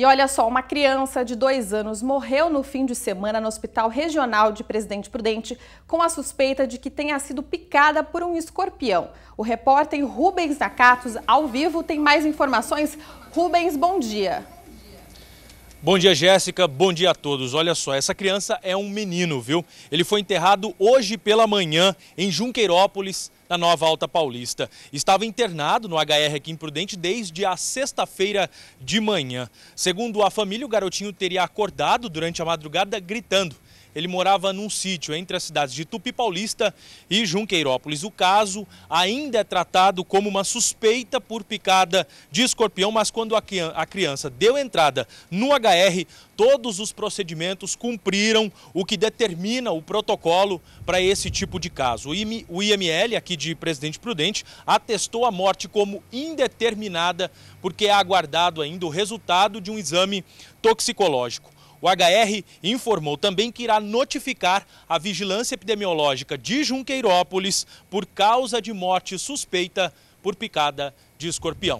E olha só, uma criança de dois anos morreu no fim de semana no Hospital Regional de Presidente Prudente com a suspeita de que tenha sido picada por um escorpião. O repórter Rubens Nakatos, ao vivo, tem mais informações. Rubens, bom dia. Bom dia, Jéssica. Bom dia a todos. Olha só, essa criança é um menino, viu? Ele foi enterrado hoje pela manhã em Junqueirópolis, na Nova Alta Paulista. Estava internado no HR aqui em Prudente desde a sexta-feira de manhã. Segundo a família, o garotinho teria acordado durante a madrugada gritando. Ele morava num sítio entre as cidades de Tupi Paulista e Junqueirópolis. O caso ainda é tratado como uma suspeita por picada de escorpião, mas quando a criança deu entrada no HR, todos os procedimentos cumpriram o que determina o protocolo para esse tipo de caso. O IML, aqui de Presidente Prudente, atestou a morte como indeterminada, porque é aguardado ainda o resultado de um exame toxicológico. O HR informou também que irá notificar a Vigilância Epidemiológica de Junqueirópolis por causa de morte suspeita por picada de escorpião.